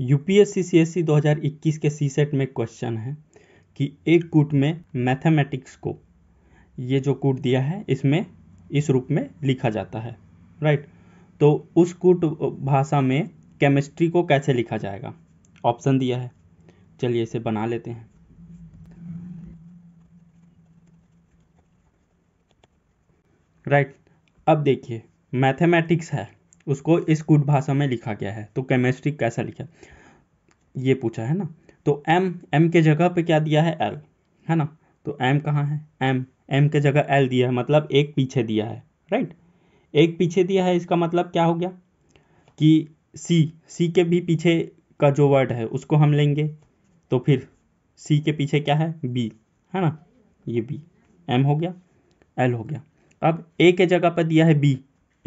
दो हजार इक्कीस के सी सेट में क्वेश्चन है कि एक कूट में मैथमेटिक्स को ये जो कूट दिया है इसमें इस रूप में लिखा जाता है राइट तो उस कूट भाषा में केमिस्ट्री को कैसे लिखा जाएगा ऑप्शन दिया है चलिए इसे बना लेते हैं राइट अब देखिए मैथमेटिक्स है उसको इस कूट भाषा में लिखा गया है तो केमिस्ट्री कैसा लिखा ये पूछा है ना तो एम एम के जगह पे क्या दिया है एल है ना तो एम कहाँ है एम एम के जगह एल दिया है मतलब एक पीछे दिया है राइट एक पीछे दिया है इसका मतलब क्या हो गया कि सी सी के भी पीछे का जो वर्ड है उसको हम लेंगे तो फिर सी के पीछे क्या है बी है ना ये बी एम हो गया एल हो गया अब ए के जगह पर दिया है बी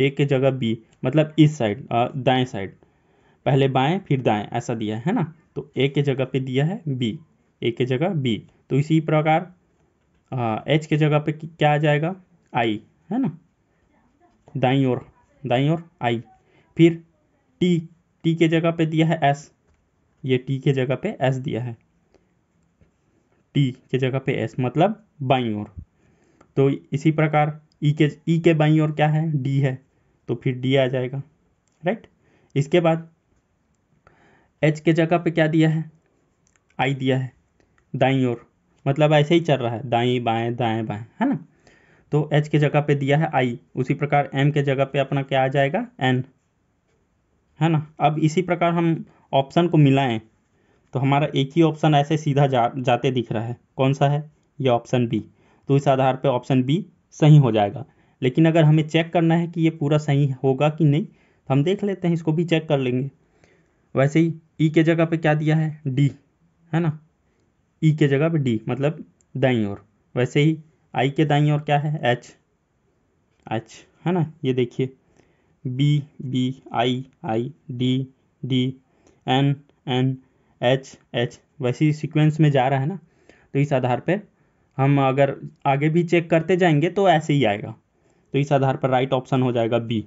ए के जगह बी मतलब इस साइड दाएं साइड पहले बाएं फिर दाएं ऐसा दिया है ना तो ए के जगह पे दिया है बी ए के जगह बी तो इसी प्रकार एच के जगह पे क्या आ जाएगा आई है ना दाई और दाई और आई फिर टी टी के जगह पे दिया है एस ये टी के जगह पे एस दिया है टी के जगह पे एस मतलब बाई और तो इसी प्रकार ई e के ई e के बाई और क्या है डी है तो फिर डी आ जाएगा राइट इसके बाद एच के जगह पे क्या दिया है आई दिया है दाई और मतलब ऐसे ही चल रहा है दाई बाएं दाएं बाएं है ना तो एच के जगह पे दिया है आई उसी प्रकार एम के जगह पे अपना क्या आ जाएगा एन है ना अब इसी प्रकार हम ऑप्शन को मिलाएं तो हमारा एक ही ऑप्शन ऐसे सीधा जा जाते दिख रहा है कौन सा है ये ऑप्शन बी तो इस आधार पे ऑप्शन बी सही हो जाएगा लेकिन अगर हमें चेक करना है कि ये पूरा सही होगा कि नहीं तो हम देख लेते हैं इसको भी चेक कर लेंगे वैसे ही ई e के जगह पे क्या दिया है डी है ना ई e के जगह पे डी मतलब दाई और वैसे ही आई के दाई और क्या है एच एच है ना ये देखिए B B I I D D N N H H वैसे ही सिक्वेंस में जा रहा है ना तो इस आधार पर हम अगर आगे भी चेक करते जाएंगे तो ऐसे ही आएगा तो इस आधार पर राइट ऑप्शन हो जाएगा बी